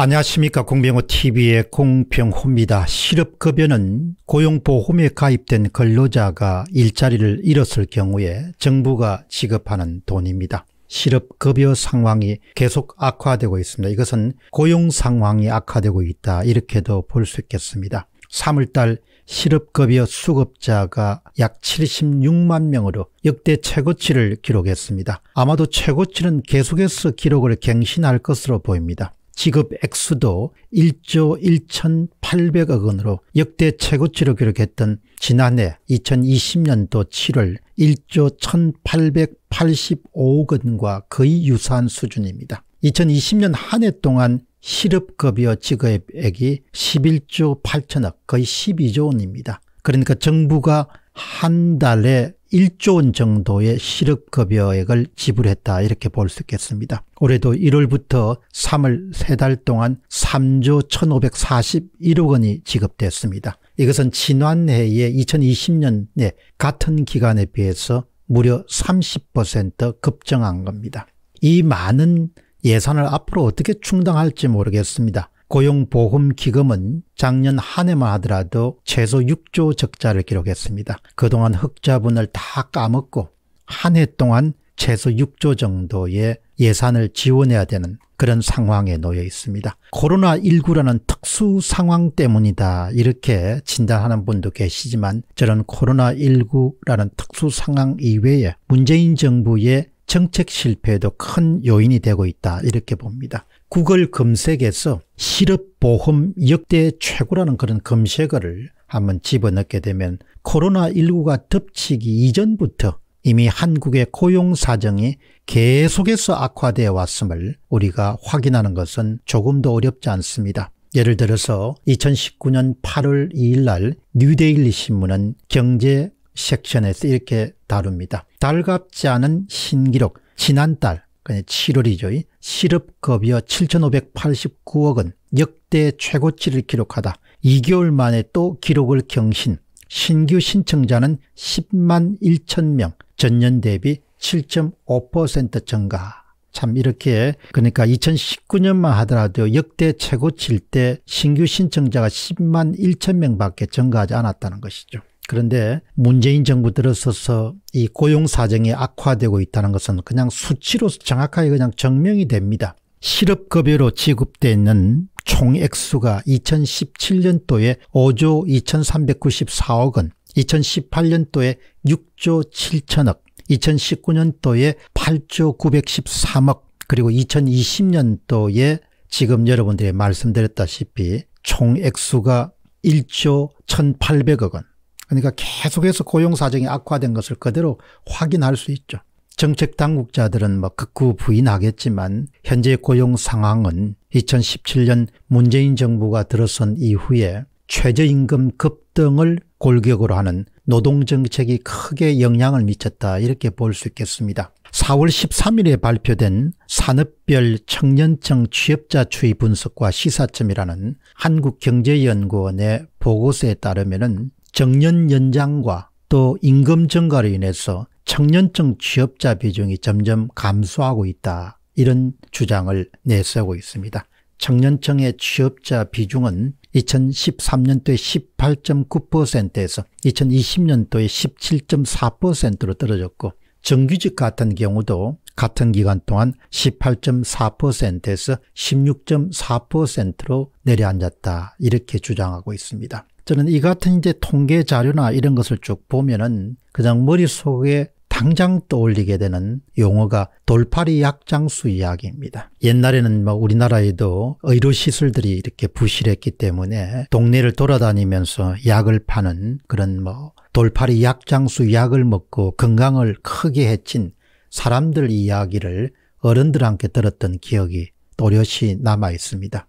안녕하십니까 공병호TV의 공병호입니다. 실업급여는 고용보험에 가입된 근로자가 일자리를 잃었을 경우에 정부가 지급하는 돈입니다. 실업급여 상황이 계속 악화되고 있습니다. 이것은 고용 상황이 악화되고 있다 이렇게도 볼 수 있겠습니다. 3월달 실업급여 수급자가 약 76만 명으로 역대 최고치를 기록했습니다. 아마도 최고치는 계속해서 기록을 갱신할 것으로 보입니다. 지급 액수도 1조 1,800억 원으로 역대 최고치로 기록했던 지난해 2020년도 7월 1조 1,885억 원과 거의 유사한 수준입니다. 2020년 한 해 동안 실업급여 지급액이 11조 8천억 거의 12조 원입니다. 그러니까 정부가 한 달에 1조원 정도의 실업급여액을 지불했다 이렇게 볼 수 있겠습니다. 올해도 1월부터 3월 3달 동안 3조 1541억 원이 지급됐습니다. 이것은 지난해의 2020년에 같은 기간에 비해서 무려 30% 급증한 겁니다. 이 많은 예산을 앞으로 어떻게 충당할지 모르겠습니다. 고용보험기금은 작년 한 해만 하더라도 최소 6조 적자를 기록했습니다. 그동안 흑자분을 다 까먹고 한 해 동안 최소 6조 정도의 예산을 지원해야 되는 그런 상황에 놓여 있습니다. 코로나19라는 특수 상황 때문이다 이렇게 진단하는 분도 계시지만 저는 코로나19라는 특수 상황 이외에 문재인 정부의 정책 실패에도 큰 요인이 되고 있다 이렇게 봅니다. 구글 검색에서 실업보험 역대 최고라는 그런 검색어를 한번 집어넣게 되면 코로나19가 덮치기 이전부터 이미 한국의 고용 사정이 계속해서 악화되어 왔음을 우리가 확인하는 것은 조금도 어렵지 않습니다. 예를 들어서 2019년 8월 2일 날 뉴데일리 신문은 경제 섹션에서 이렇게 다룹니다. 달갑지 않은 신기록 지난달 7월이죠. 그러니까 실업급여 7,589억 원 역대 최고치를 기록하다. 2개월 만에 또 기록을 경신. 신규 신청자는 10만 1천 명, 전년 대비 7.5% 증가. 참 이렇게 그러니까 2019년만 하더라도 역대 최고치일 때 신규 신청자가 10만 1천 명밖에 증가하지 않았다는 것이죠. 그런데 문재인 정부 들어서서 이 고용 사정이 악화되고 있다는 것은 그냥 수치로 정확하게 그냥 증명이 됩니다. 실업급여로 지급되는 총액수가 2017년도에 5조 2394억 원, 2018년도에 6조 7천억, 2019년도에 8조 913억, 그리고 2020년도에 지금 여러분들이 말씀드렸다시피 총액수가 1조 1800억 원, 그러니까 계속해서 고용 사정이 악화된 것을 그대로 확인할 수 있죠. 정책 당국자들은 뭐 극구 부인하겠지만 현재 고용 상황은 2017년 문재인 정부가 들어선 이후에 최저임금 급등을 골격으로 하는 노동정책이 크게 영향을 미쳤다 이렇게 볼 수 있겠습니다. 4월 13일에 발표된 산업별 청년층 취업자 추이 분석과 시사점이라는 한국경제연구원의 보고서에 따르면 정년 연장과 또 임금 증가로 인해서 청년층 취업자 비중이 점점 감소하고 있다. 이런 주장을 내세우고 있습니다. 청년층의 취업자 비중은 2013년도에 18.9%에서 2020년도에 17.4%로 떨어졌고 정규직 같은 경우도 같은 기간 동안 18.4%에서 16.4%로 내려앉았다 이렇게 주장하고 있습니다. 저는 이 같은 이제 통계 자료나 이런 것을 쭉 보면은 그냥 머릿속에 당장 떠올리게 되는 용어가 돌팔이 약장수 이야기입니다. 옛날에는 뭐 우리나라에도 의료 시술들이 이렇게 부실했기 때문에 동네를 돌아다니면서 약을 파는 그런 뭐 돌팔이 약장수 약을 먹고 건강을 크게 해친 사람들 이야기를 어른들한테 들었던 기억이 또렷이 남아 있습니다.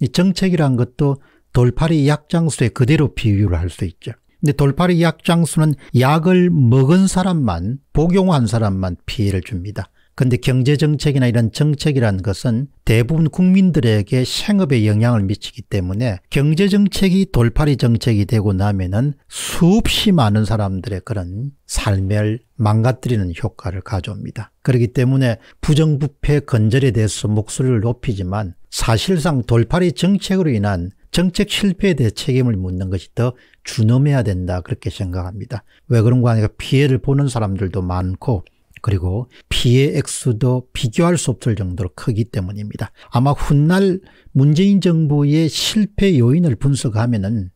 이 정책이란 것도 돌팔이 약장수에 그대로 비유를 할 수 있죠. 근데 돌팔이 약장수는 약을 먹은 사람만 복용한 사람만 피해를 줍니다. 근데 경제정책이나 이런 정책이라는 것은 대부분 국민들에게 생업에 영향을 미치기 때문에 경제정책이 돌파리 정책이 되고 나면은 수없이 많은 사람들의 그런 삶을 망가뜨리는 효과를 가져옵니다. 그렇기 때문에 부정부패 건절에 대해서 목소리를 높이지만 사실상 돌파리 정책으로 인한 정책 실패에 대해 책임을 묻는 것이 더 준엄해야 된다 그렇게 생각합니다. 왜 그런가 하니까 피해를 보는 사람들도 많고 그리고 피해 액수도 비교할 수 없을 정도로 크기 때문입니다. 아마 훗날 문재인 정부의 실패 요인을 분석하면 은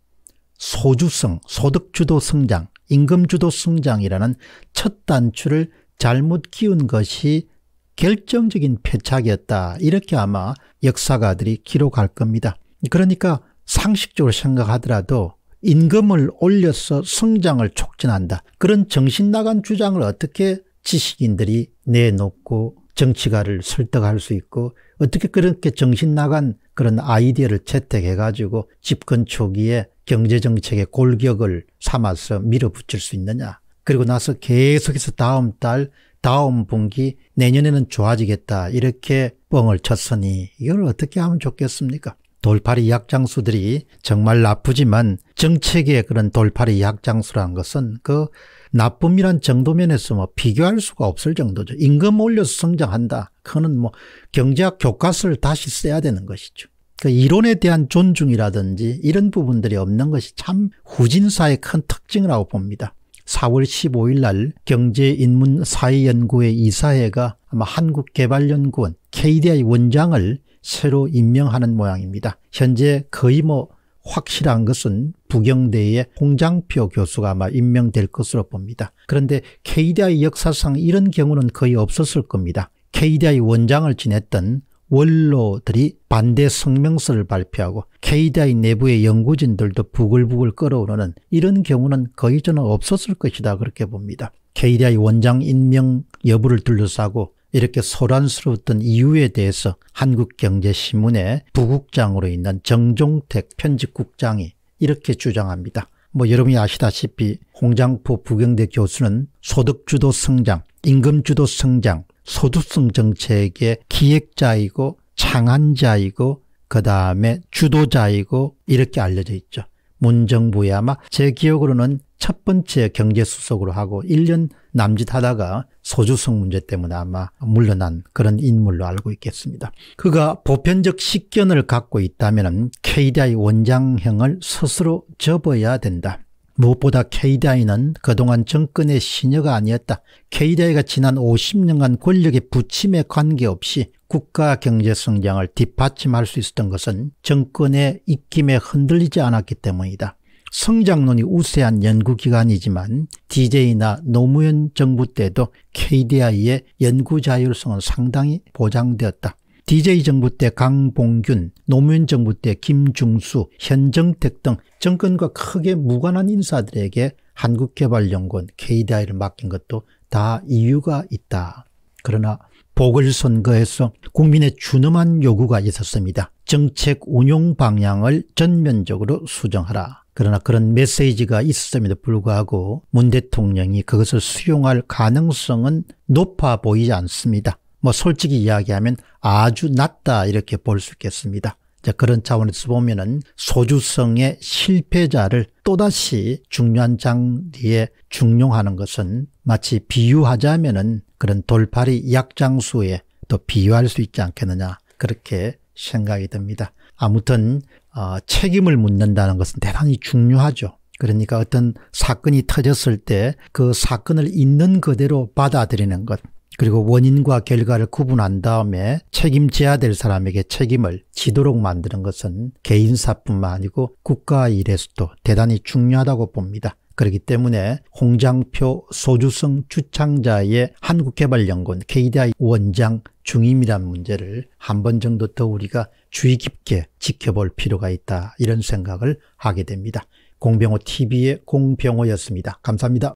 소주성, 소득주도 성장, 임금주도 성장이라는 첫 단추를 잘못 끼운 것이 결정적인 패착이었다. 이렇게 아마 역사가들이 기록할 겁니다. 그러니까 상식적으로 생각하더라도 임금을 올려서 성장을 촉진한다. 그런 정신 나간 주장을 어떻게 지식인들이 내놓고 정치가를 설득할 수 있고 어떻게 그렇게 정신 나간 그런 아이디어를 채택해가지고 집권 초기에 경제정책의 골격을 삼아서 밀어붙일 수 있느냐. 그리고 나서 계속해서 다음 달, 다음 분기, 내년에는 좋아지겠다. 이렇게 뻥을 쳤으니 이걸 어떻게 하면 좋겠습니까? 돌파리 약장수들이 정말 나쁘지만 정책의 그런 돌파리 약장수라는 것은 그 나쁨이란 정도면에서 뭐 비교할 수가 없을 정도죠. 임금 올려서 성장한다. 그거는 뭐 경제학 교과서를 다시 써야 되는 것이죠. 그 이론에 대한 존중이라든지 이런 부분들이 없는 것이 참 후진사의 큰 특징이라고 봅니다. 4월 15일 날 경제인문사회연구회 이사회가 아마 한국개발연구원 KDI 원장을 새로 임명하는 모양입니다. 현재 거의 뭐 확실한 것은 부경대의 홍장표 교수가 아마 임명될 것으로 봅니다. 그런데 KDI 역사상 이런 경우는 거의 없었을 겁니다. KDI 원장을 지냈던 원로들이 반대 성명서를 발표하고 KDI 내부의 연구진들도 부글부글 끓어오르는 이런 경우는 거의 저는 없었을 것이다 그렇게 봅니다. KDI 원장 임명 여부를 둘러싸고 이렇게 소란스러웠던 이유에 대해서 한국경제신문의 부국장으로 있는 정종택 편집국장이 이렇게 주장합니다. 뭐 여러분이 아시다시피 홍장포 부경대 교수는 소득주도 성장, 임금주도 성장, 소득성 정책의 기획자이고 창안자이고 그 다음에 주도자이고 이렇게 알려져 있죠. 문정부에 아마 제 기억으로는 첫 번째 경제 수석으로 하고 1년 남짓 하다가 소주성 문제 때문에 아마 물러난 그런 인물로 알고 있겠습니다. 그가 보편적 식견을 갖고 있다면 KDI 원장형을 스스로 접어야 된다. 무엇보다 KDI는 그동안 정권의 신여가 아니었다. KDI가 지난 50년간 권력의 부침에 관계없이 국가 경제 성장을 뒷받침할 수 있었던 것은 정권의 입김에 흔들리지 않았기 때문이다. 성장론이 우세한 연구기관이지만 DJ나 노무현 정부 때도 KDI의 연구 자율성은 상당히 보장되었다. DJ 정부 때 강봉균, 노무현 정부 때 김중수, 현정택 등 정권과 크게 무관한 인사들에게 한국개발연구원 KDI를 맡긴 것도 다 이유가 있다. 그러나 보궐선거에서 국민의 준엄한 요구가 있었습니다. 정책 운용 방향을 전면적으로 수정하라. 그러나 그런 메시지가 있음에도 었 불구하고 문 대통령이 그것을 수용할 가능성은 높아 보이지 않습니다. 뭐 솔직히 이야기하면 아주 낮다 이렇게 볼 수 있겠습니다. 그런 차원에서 보면은 소주성의 실패자를 또다시 중요한 장리에 중용하는 것은 마치 비유하자면은 그런 돌팔이 약장수에 또 비유할 수 있지 않겠느냐 그렇게 생각이 듭니다. 아무튼 어, 책임을 묻는다는 것은 대단히 중요하죠. 그러니까 어떤 사건이 터졌을 때 그 사건을 있는 그대로 받아들이는 것. 그리고 원인과 결과를 구분한 다음에 책임져야 될 사람에게 책임을 지도록 만드는 것은 개인사뿐만 아니고 국가 일에서도 대단히 중요하다고 봅니다. 그렇기 때문에 홍장표 소주성 주창자의 한국개발연구원 KDI 원장 중임이란 문제를 한 번 정도 더 우리가 주의 깊게 지켜볼 필요가 있다 이런 생각을 하게 됩니다. 공병호 TV의 공병호였습니다. 감사합니다.